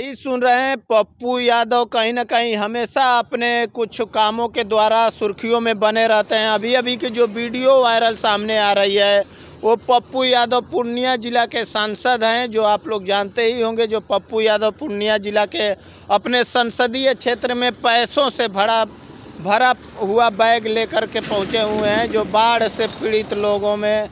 सही सुन रहे हैं पप्पू यादव कहीं ना कहीं हमेशा अपने कुछ कामों के द्वारा सुर्खियों में बने रहते हैं अभी अभी की जो वीडियो वायरल सामने आ रही है वो पप्पू यादव पूर्णिया जिला के सांसद हैं जो आप लोग जानते ही होंगे जो पप्पू यादव पूर्णिया जिला के अपने संसदीय क्षेत्र में पैसों से भरा भरा हुआ बैग लेकर के पहुँचे हुए हैं जो बाढ़ से पीड़ित लोगों में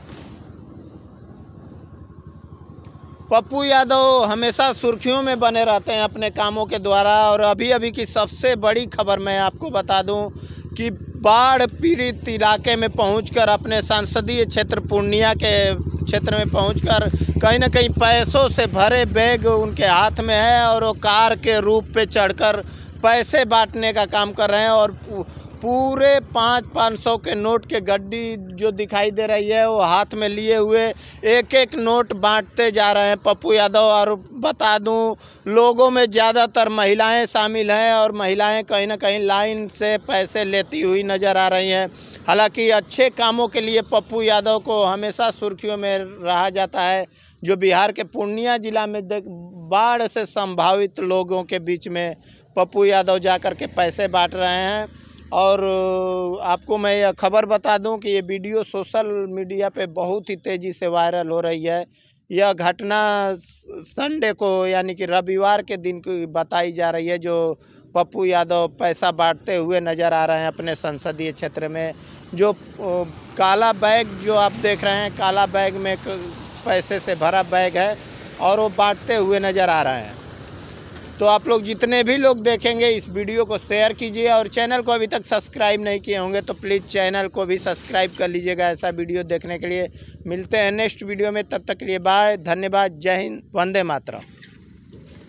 पप्पू यादव हमेशा सुर्खियों में बने रहते हैं अपने कामों के द्वारा और अभी अभी की सबसे बड़ी खबर मैं आपको बता दूं कि बाढ़ पीड़ित इलाके में पहुंचकर अपने संसदीय क्षेत्र पूर्णिया के क्षेत्र में पहुंचकर कहीं ना कहीं पैसों से भरे बैग उनके हाथ में है और वो कार के रूप पे चढ़कर पैसे बांटने का काम कर रहे हैं और पूरे पाँच पाँच सौ के नोट के गड्डी जो दिखाई दे रही है वो हाथ में लिए हुए एक एक नोट बांटते जा रहे हैं पप्पू यादव और बता दूं लोगों में ज़्यादातर महिलाएं शामिल हैं और महिलाएं कहीं ना कहीं लाइन से पैसे लेती हुई नज़र आ रही हैं हालांकि अच्छे कामों के लिए पप्पू यादव को हमेशा सुर्खियों में रहा जाता है जो बिहार के पूर्णिया ज़िला में बाढ़ से संभावित लोगों के बीच में पप्पू यादव जाकर के पैसे बांट रहे हैं और आपको मैं यह खबर बता दूं कि ये वीडियो सोशल मीडिया पे बहुत ही तेज़ी से वायरल हो रही है यह घटना संडे को यानी कि रविवार के दिन की बताई जा रही है जो पप्पू यादव पैसा बांटते हुए नज़र आ रहे हैं अपने संसदीय क्षेत्र में जो काला बैग जो आप देख रहे हैं काला बैग में पैसे से भरा बैग है और वो बांटते हुए नज़र आ रहे हैं तो आप लोग जितने भी लोग देखेंगे इस वीडियो को शेयर कीजिए और चैनल को अभी तक सब्सक्राइब नहीं किए होंगे तो प्लीज़ चैनल को भी सब्सक्राइब कर लीजिएगा ऐसा वीडियो देखने के लिए मिलते हैं नेक्स्ट वीडियो में तब तक के लिए बाय धन्यवाद जय हिंद वंदे मातरम